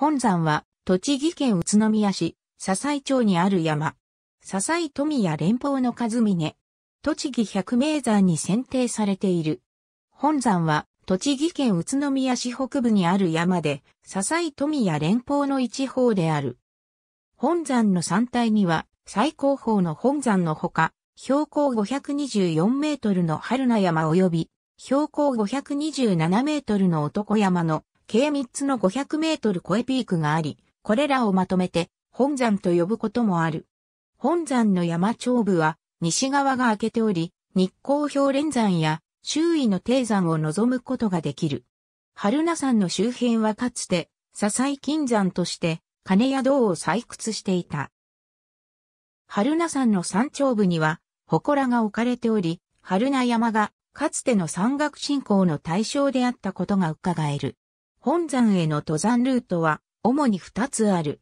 本山は、栃木県宇都宮市、笹井町にある山。笹井富谷連邦の数峰。栃木百名山に選定されている。本山は、栃木県宇都宮市北部にある山で、笹井富谷連邦の一方である。本山の山体には、最高峰の本山のほか、標高524メートルの春名山及び、標高527メートルの男山の計3つの500メートル超えピークがあり、これらをまとめて本山と呼ぶこともある。本山の山頂部は西側が開けており、日光氷連山や周囲の低山を望むことができる。春名山の周辺はかつて、笹井金山として金や銅を採掘していた。春名山の山頂部には、祠が置かれており、春名山がかつての山岳信仰の対象であったことが伺える。本山への登山ルートは、主に二つある。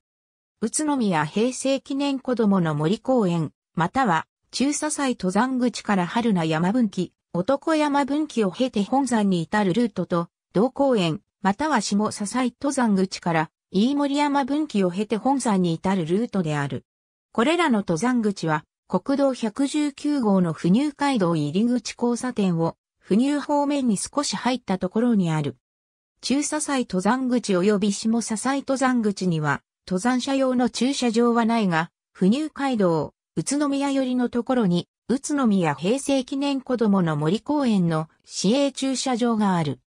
宇都宮平成記念子供の森公園、または、中佐祭登山口から春名山分岐、男山分岐を経て本山に至るルートと、同公園、または下佐祭登山口から、飯森山分岐を経て本山に至るルートである。これらの登山口は、国道119号の不入街道入口交差点を、不入方面に少し入ったところにある。中佐祭登山口及び下佐祭登山口には、登山者用の駐車場はないが、不入街道、宇都宮寄りのところに、宇都宮平成記念子供の森公園の市営駐車場がある。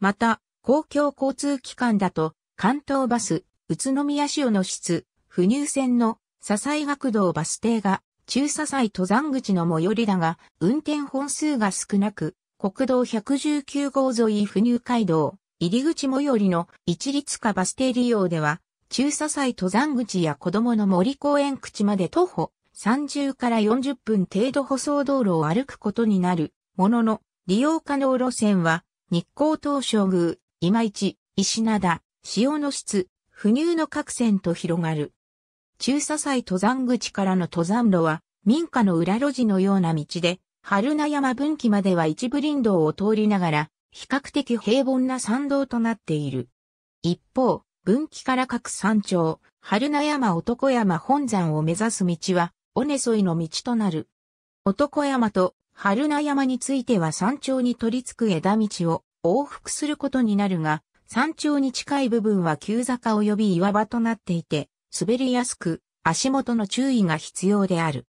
また、公共交通機関だと、関東バス、宇都宮市の室、不入線の笹井学堂バス停が、中笹井登山口の最寄りだが、運転本数が少なく、国道119号沿い不乳街道、入り口最寄りの一律化バス停利用では、中佐祭登山口や子供の森公園口まで徒歩30から40分程度舗装道路を歩くことになるものの、利用可能路線は、日光東照宮、今市、石灘、潮の質、不入の各線と広がる。中佐祭登山口からの登山路は、民家の裏路地のような道で、春名山分岐までは一部林道を通りながら、比較的平凡な山道となっている。一方、分岐から各山頂、春名山男山本山を目指す道は、尾根沿いの道となる。男山と春名山については山頂に取り付く枝道を往復することになるが、山頂に近い部分は急坂及び岩場となっていて、滑りやすく、足元の注意が必要である。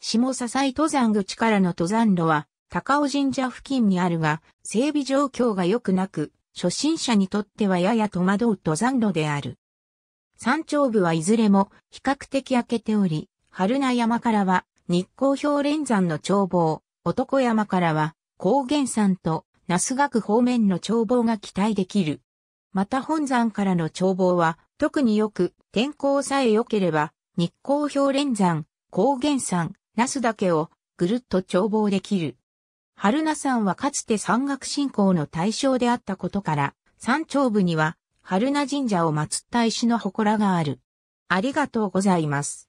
下支井登山口からの登山路は、高尾神社付近にあるが、整備状況が良くなく、初心者にとってはやや戸惑う登山路である。山頂部はいずれも比較的開けており、春名山からは日光氷連山の眺望、男山からは高原山と那須岳方面の眺望が期待できる。また本山からの眺望は特によく天候さえ良ければ日光氷連山、高原山、すだ岳をぐるっと眺望できる。春名山はかつて山岳信仰の対象であったことから、山頂部には春名神社を祀った石の祠がある。ありがとうございます。